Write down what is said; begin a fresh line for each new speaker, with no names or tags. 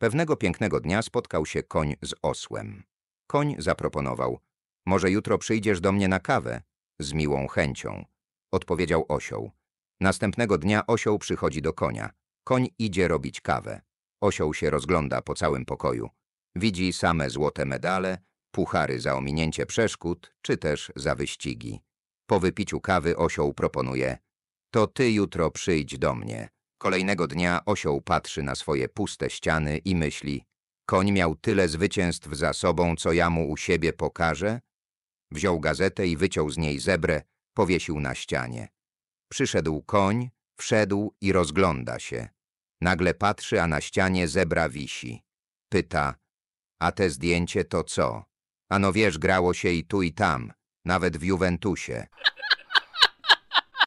Pewnego pięknego dnia spotkał się koń z osłem. Koń zaproponował, może jutro przyjdziesz do mnie na kawę? Z miłą chęcią. Odpowiedział osioł. Następnego dnia osioł przychodzi do konia. Koń idzie robić kawę. Osioł się rozgląda po całym pokoju. Widzi same złote medale, puchary za ominięcie przeszkód, czy też za wyścigi. Po wypiciu kawy osioł proponuje – to ty jutro przyjdź do mnie. Kolejnego dnia osioł patrzy na swoje puste ściany i myśli Koń miał tyle zwycięstw za sobą, co ja mu u siebie pokażę? Wziął gazetę i wyciął z niej zebrę, powiesił na ścianie. Przyszedł koń, wszedł i rozgląda się. Nagle patrzy, a na ścianie zebra wisi. Pyta, a te zdjęcie to co? Ano wiesz, grało się i tu i tam, nawet w Juventusie.